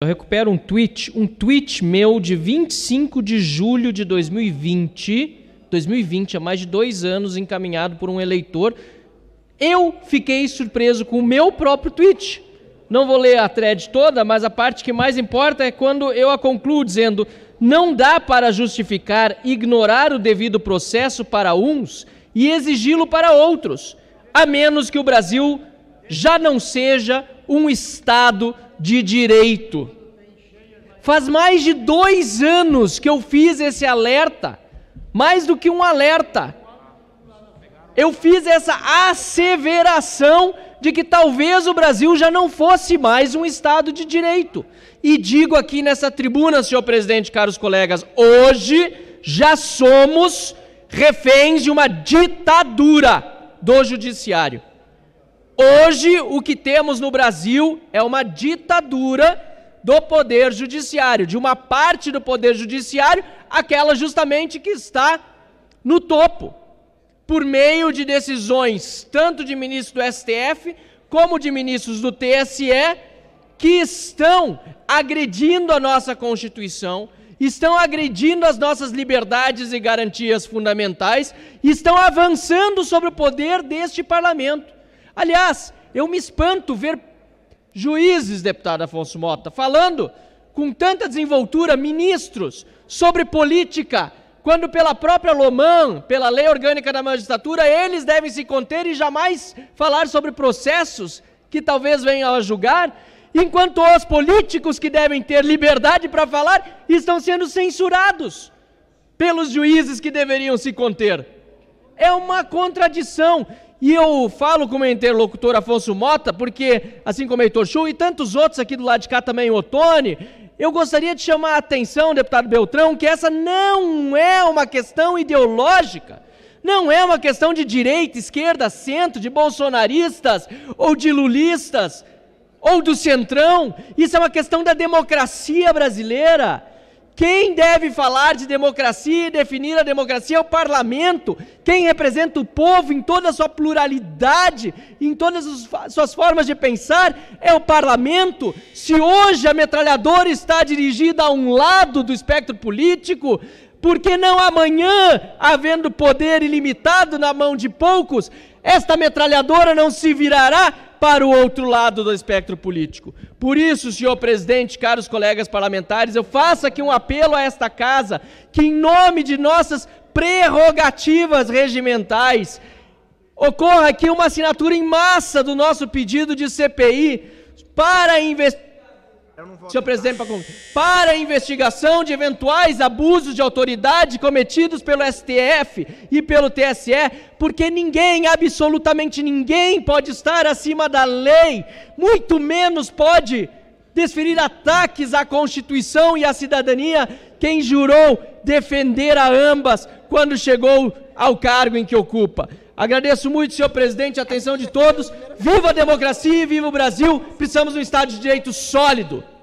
Eu recupero um tweet, um tweet meu de 25 de julho de 2020, 2020, há mais de dois anos, encaminhado por um eleitor. Eu fiquei surpreso com o meu próprio tweet. Não vou ler a thread toda, mas a parte que mais importa é quando eu a concluo dizendo: não dá para justificar ignorar o devido processo para uns e exigi-lo para outros, a menos que o Brasil já não seja um Estado de direito. Faz mais de dois anos que eu fiz esse alerta, mais do que um alerta. Eu fiz essa asseveração de que talvez o Brasil já não fosse mais um Estado de direito. E digo aqui nessa tribuna, senhor presidente, caros colegas, hoje já somos reféns de uma ditadura do judiciário. Hoje, o que temos no Brasil é uma ditadura do Poder Judiciário, de uma parte do Poder Judiciário, aquela justamente que está no topo, por meio de decisões tanto de ministros do STF como de ministros do TSE, que estão agredindo a nossa Constituição, estão agredindo as nossas liberdades e garantias fundamentais, estão avançando sobre o poder deste parlamento. Aliás, eu me espanto ver juízes, deputado Afonso Mota, falando com tanta desenvoltura, ministros, sobre política, quando pela própria Loman, pela lei orgânica da magistratura, eles devem se conter e jamais falar sobre processos que talvez venham a julgar, enquanto os políticos que devem ter liberdade para falar estão sendo censurados pelos juízes que deveriam se conter. É uma contradição. E eu falo com o meu interlocutor Afonso Mota, porque, assim como o Heitor Schuh e tantos outros aqui do lado de cá também, o Otone, eu gostaria de chamar a atenção, deputado Beltrão, que essa não é uma questão ideológica. Não é uma questão de direita, esquerda, centro, de bolsonaristas ou de lulistas ou do centrão. Isso é uma questão da democracia brasileira. Quem deve falar de democracia e definir a democracia é o parlamento, quem representa o povo em toda a sua pluralidade, em todas as suas formas de pensar, é o parlamento. Se hoje a metralhadora está dirigida a um lado do espectro político, por que não amanhã, havendo poder ilimitado na mão de poucos, esta metralhadora não se virará para o outro lado do espectro político. Por isso, senhor presidente, caros colegas parlamentares, eu faço aqui um apelo a esta casa que, em nome de nossas prerrogativas regimentais, ocorra aqui uma assinatura em massa do nosso pedido de CPI para investir. Senhor presidente, para, para a investigação de eventuais abusos de autoridade cometidos pelo STF e pelo TSE, porque ninguém, absolutamente ninguém, pode estar acima da lei, muito menos pode desferir ataques à Constituição e à cidadania quem jurou defender a ambas quando chegou ao cargo em que ocupa. Agradeço muito, senhor presidente, a atenção de todos. Viva a democracia e viva o Brasil. Precisamos de um Estado de Direito sólido.